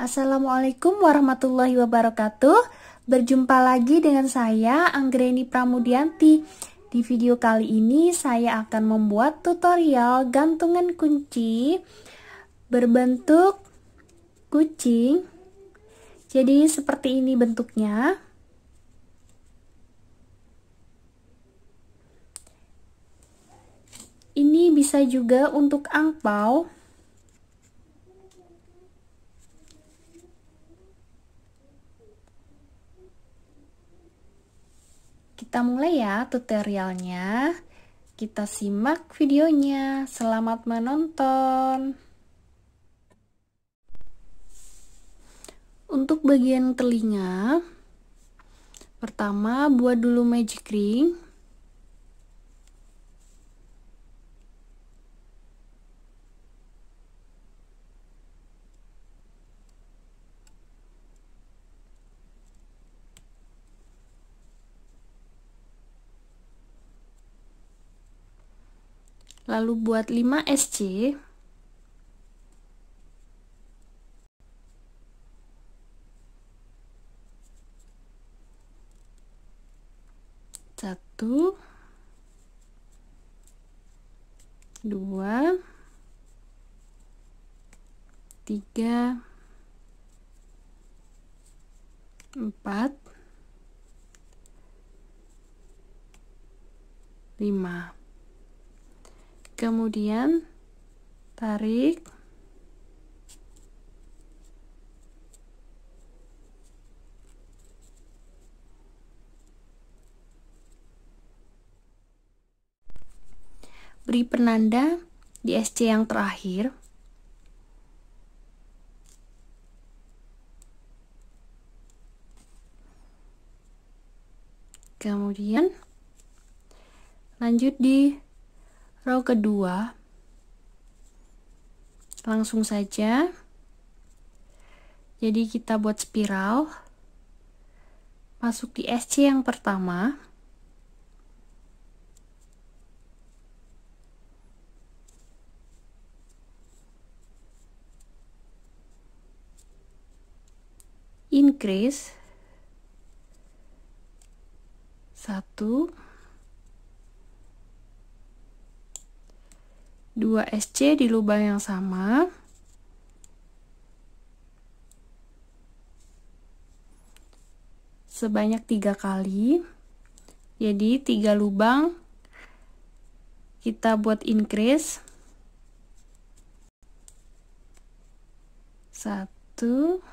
Assalamualaikum warahmatullahi wabarakatuh. Berjumpa lagi dengan saya Anggreni Pramudianti. Di video kali ini saya akan membuat tutorial gantungan kunci berbentuk kucing. Jadi seperti ini bentuknya. Ini bisa juga untuk angpau. Kita mulai ya tutorialnya. Kita simak videonya. Selamat menonton. Untuk bagian telinga, pertama buat dulu magic ring Lalu buat 5 SC. Satu, dua, tiga, empat, lima kemudian tarik beri penanda di SC yang terakhir kemudian lanjut di row kedua langsung saja jadi kita buat spiral masuk di SC yang pertama increase satu 2 SC di lubang yang sama sebanyak tiga kali jadi tiga lubang kita buat increase satu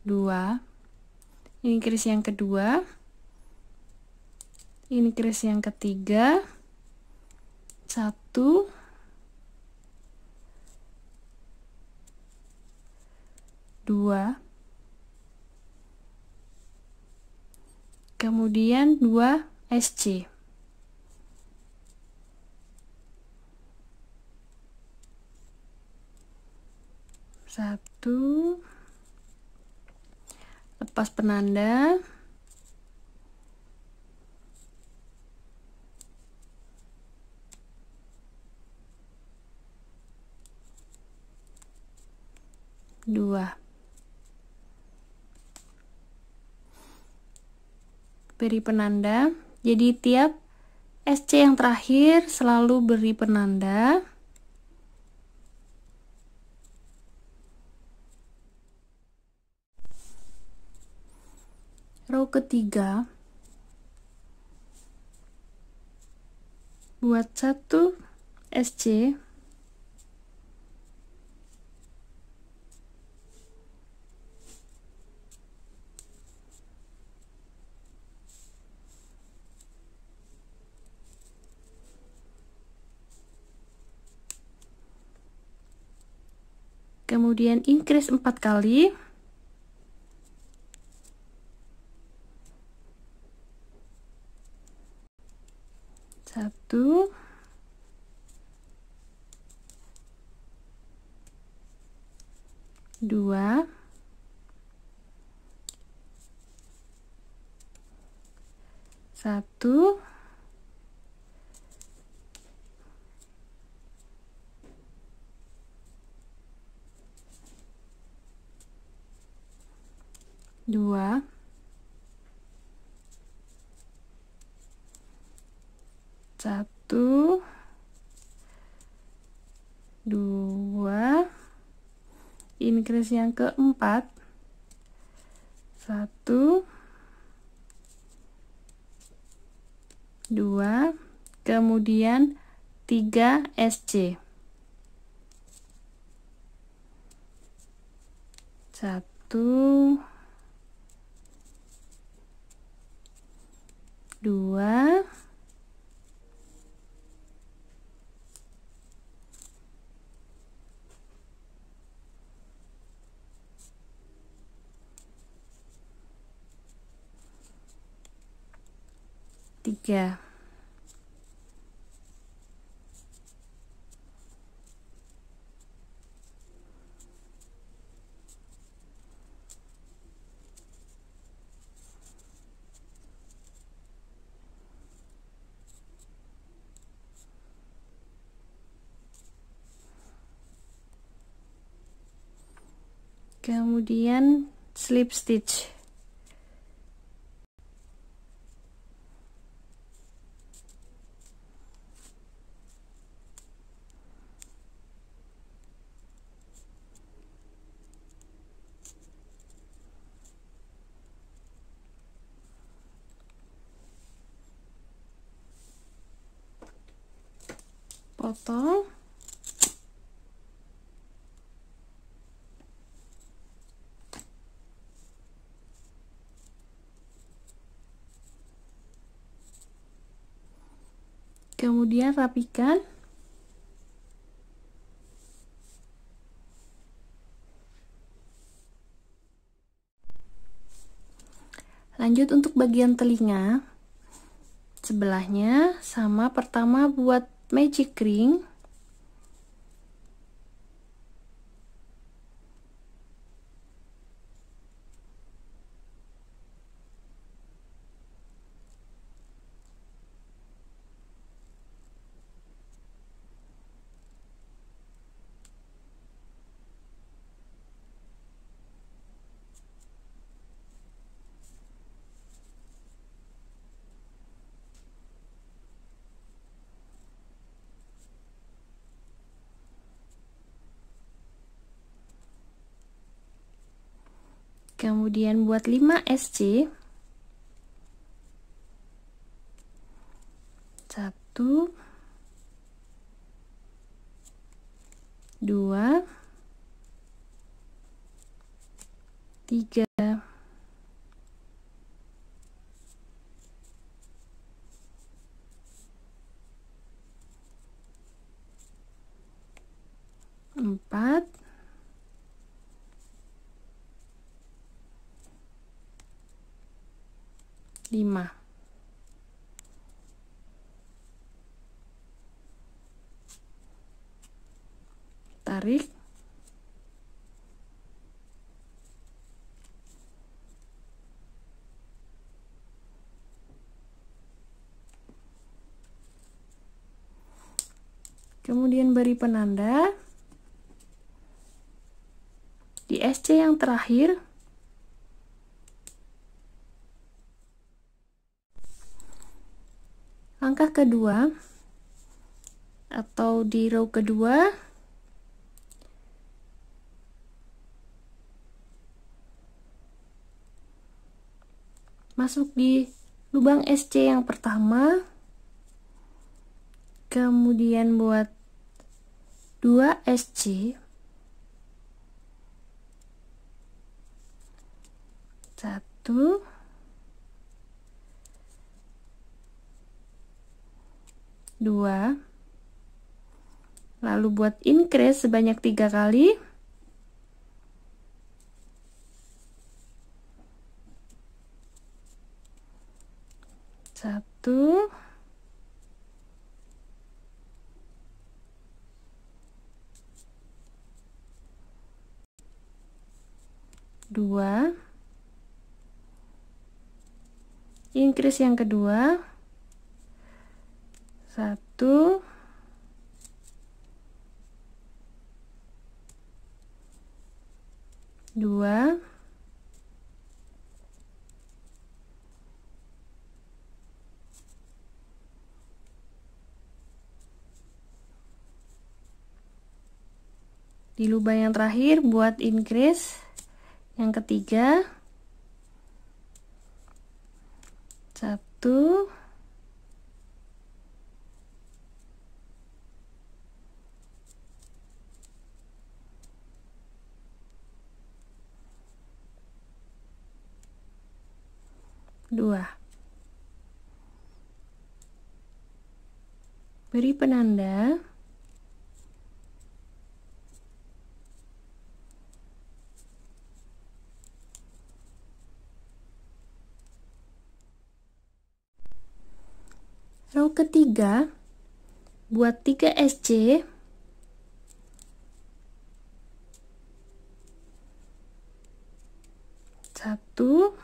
dua increase yang kedua ini keris yang ketiga satu dua kemudian dua SC satu lepas penanda 2 beri penanda jadi tiap SC yang terakhir selalu beri penanda row ketiga buat satu SC kemudian increase 4 kali satu dua satu dua satu dua increase yang keempat satu dua kemudian tiga SC satu Yeah. kemudian slip stitch kemudian rapikan lanjut untuk bagian telinga sebelahnya sama pertama buat magic ring kemudian buat 5 SC 1 2 3 4 5 tarik kemudian beri penanda di SC yang terakhir kedua atau di row kedua masuk di lubang SC yang pertama kemudian buat 2 SC satu 2 lalu buat increase sebanyak tiga kali satu dua increase yang kedua satu dua di lubang yang terakhir buat increase yang ketiga satu penanda row ketiga buat 3 SC satu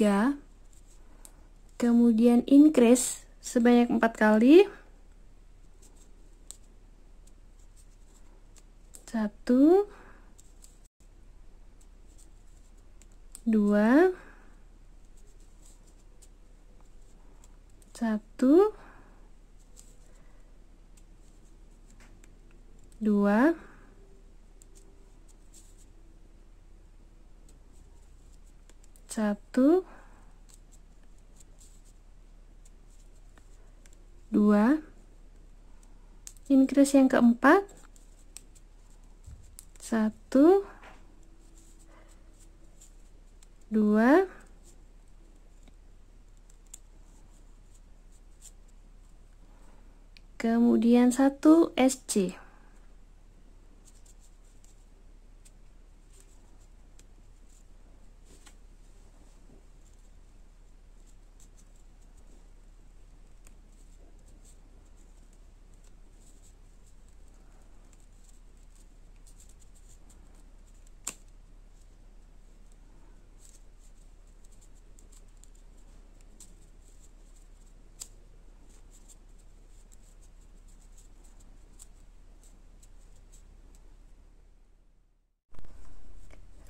3 kemudian increase sebanyak 4 kali 1 2 1 2 satu dua increase yang keempat satu dua kemudian satu SC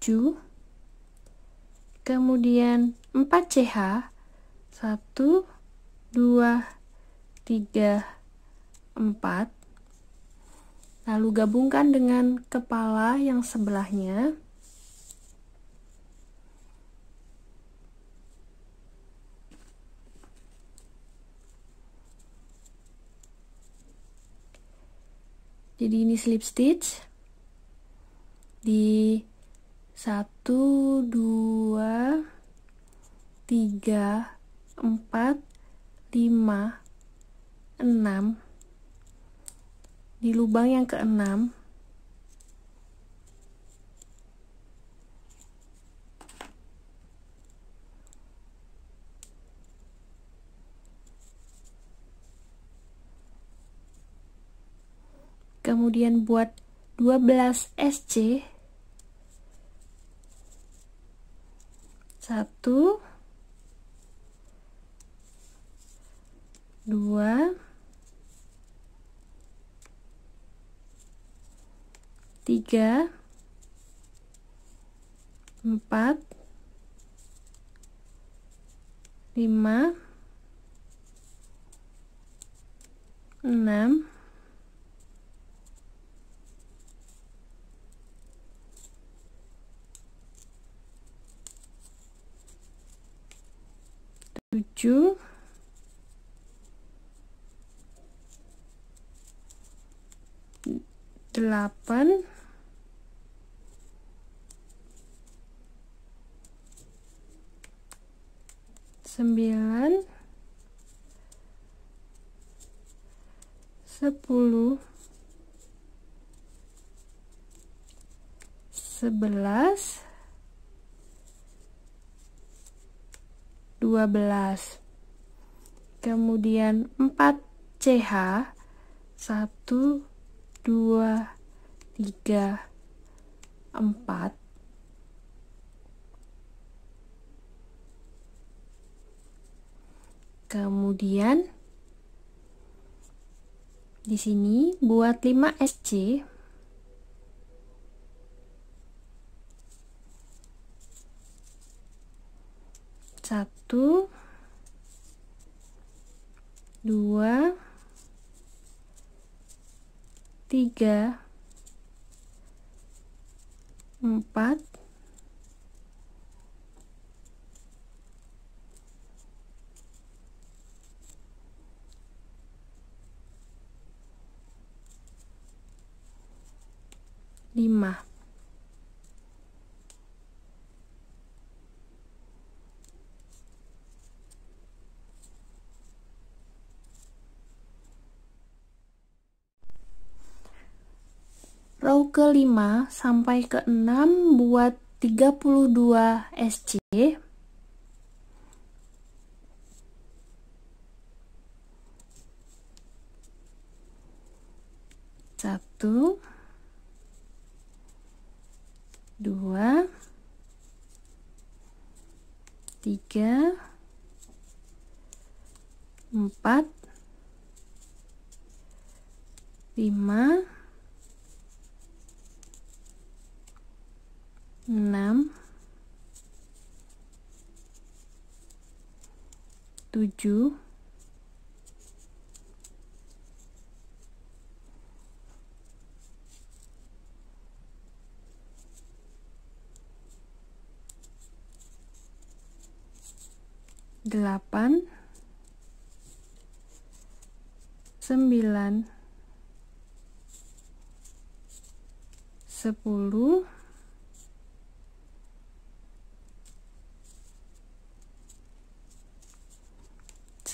7 kemudian 4CH 1 2 3 4 lalu gabungkan dengan kepala yang sebelahnya jadi ini slip stitch di satu dua tiga empat lima enam di lubang yang keenam kemudian buat 12 SC satu dua tiga empat lima enam 7 8 9 10 11 12 12 kemudian 4 CH 1 2 3 4 kemudian di sini buat 5 SC satu dua tiga empat lima row ke 5 sampai ke 6 buat 32 SC satu dua tiga empat lima enam tujuh delapan sembilan sepuluh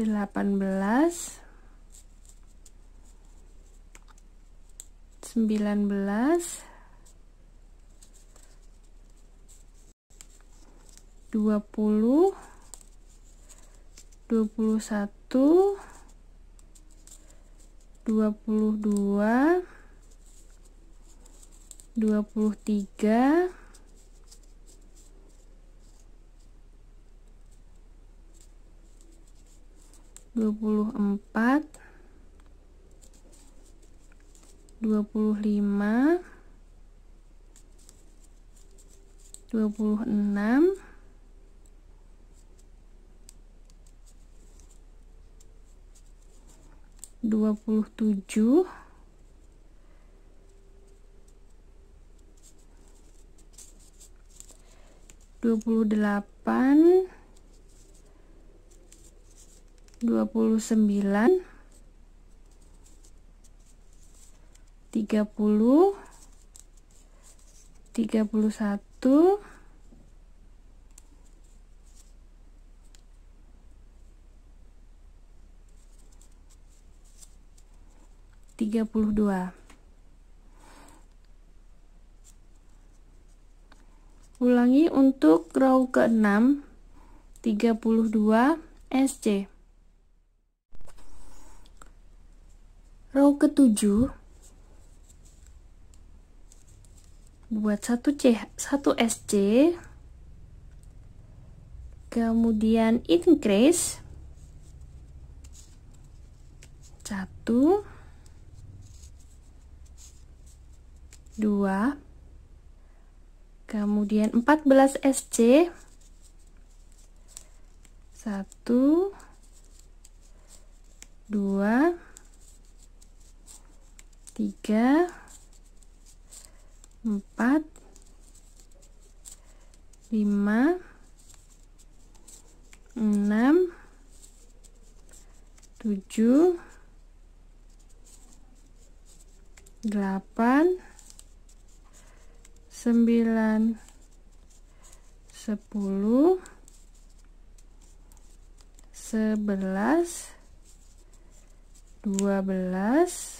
18 19 20 21 22 23 24 25 26 27 28 29 30 31 32 Ulangi untuk row ke-6 32 SC row ketujuh buat satu C 1 SC kemudian increase satu, dua, kemudian 14 SC satu, dua tiga empat lima enam tujuh delapan sembilan sepuluh sebelas dua belas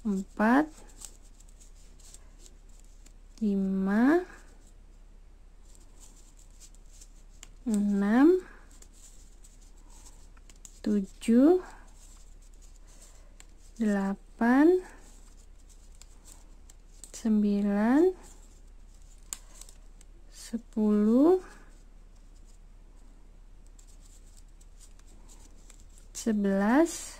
empat lima enam tujuh delapan sembilan sepuluh sebelas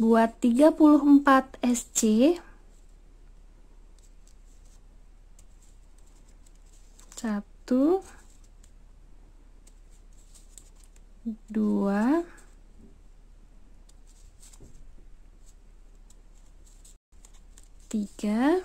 buat 34 SC satu dua tiga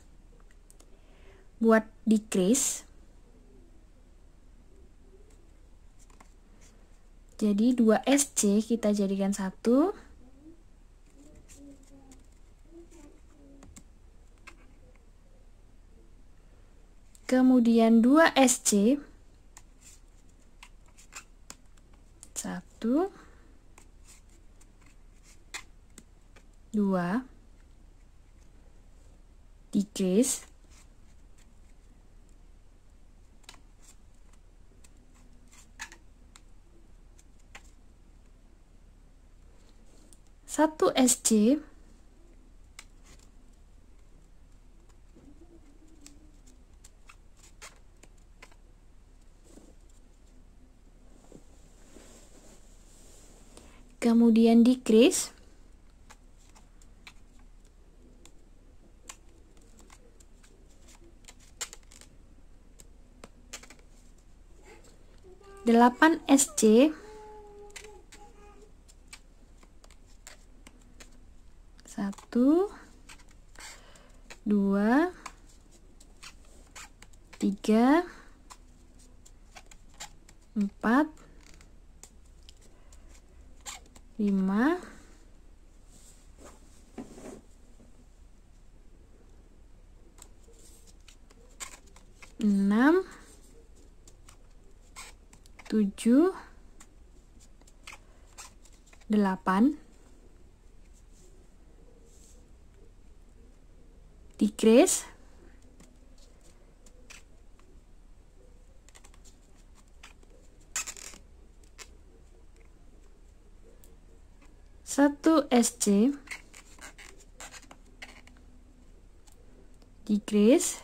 buat decrease Jadi 2SC kita jadikan 1 Kemudian 2SC 1 2 decrease 1 SC kemudian decrease delapan SC 8 decrease satu SC decrease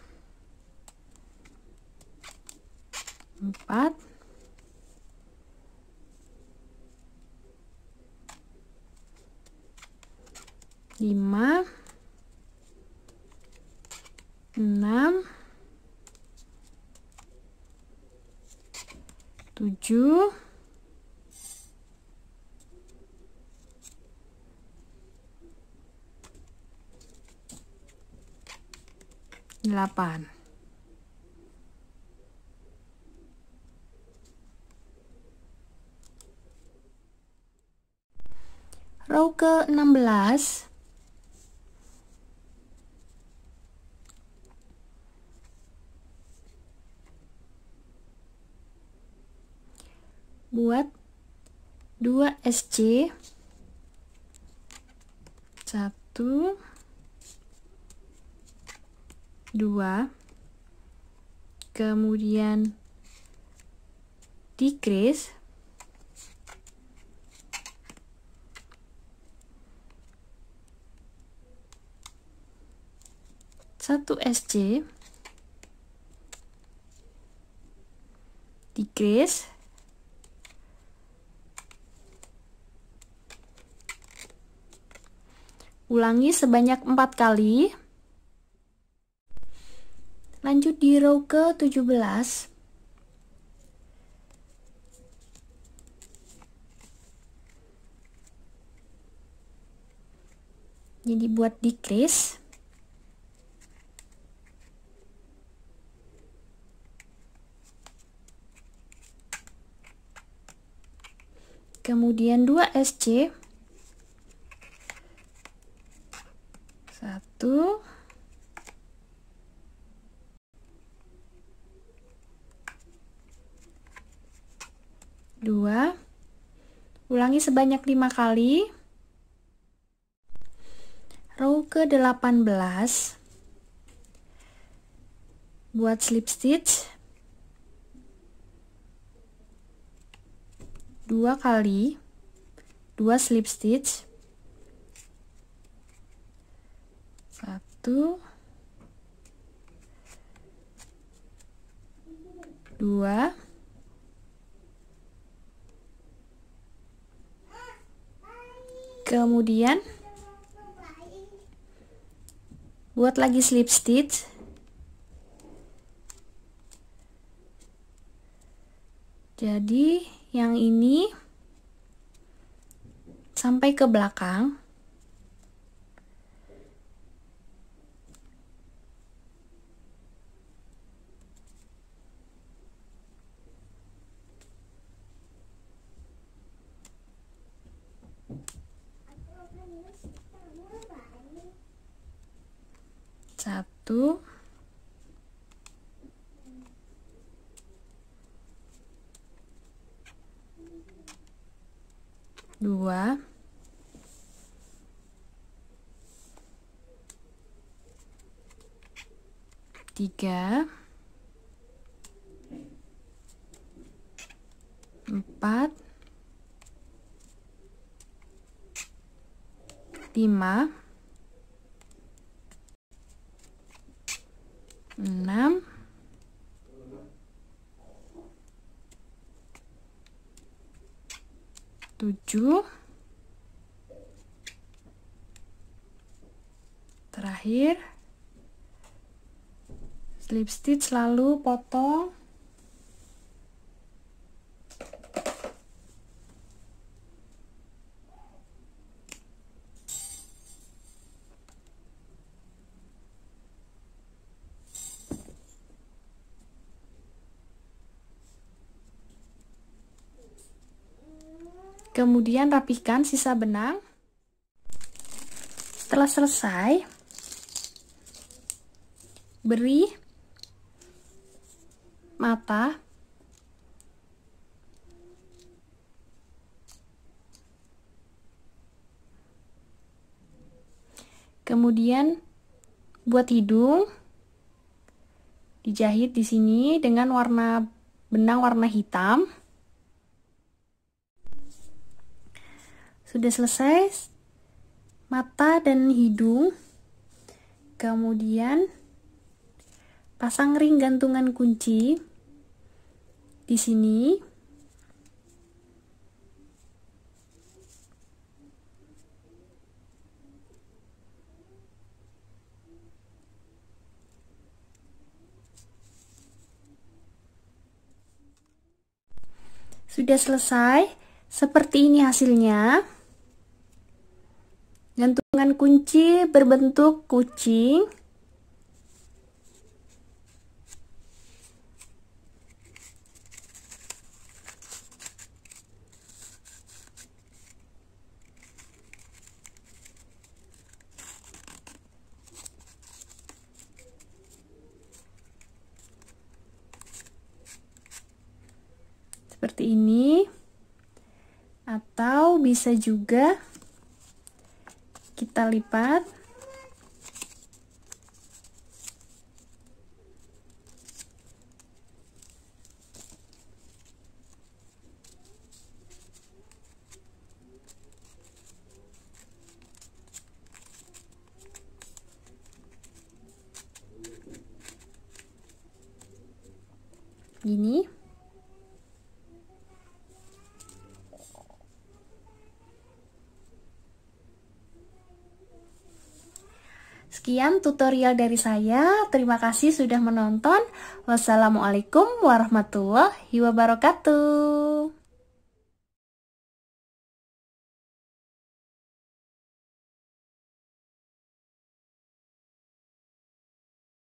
4 lima enam tujuh delapan ke-16 buat 2 SC 1 2 kemudian decrease 1 SC decrease ulangi sebanyak 4 kali lanjut di row ke 17 jadi buat decrease kemudian 2SC 1 2 ulangi sebanyak 5 kali row ke 18 buat slip stitch dua kali dua slip stitch satu dua kemudian buat lagi slip stitch jadi yang ini sampai ke belakang satu dua tiga empat lima 7 terakhir slip stitch lalu potong Kemudian rapikan sisa benang. Setelah selesai, beri mata Kemudian buat hidung dijahit di sini dengan warna benang warna hitam. Sudah selesai mata dan hidung. Kemudian pasang ring gantungan kunci di sini. Sudah selesai, seperti ini hasilnya. Gantungan kunci berbentuk kucing. Seperti ini. Atau bisa juga kita lipat sekian tutorial dari saya. Terima kasih sudah menonton. Wassalamualaikum warahmatullahi wabarakatuh.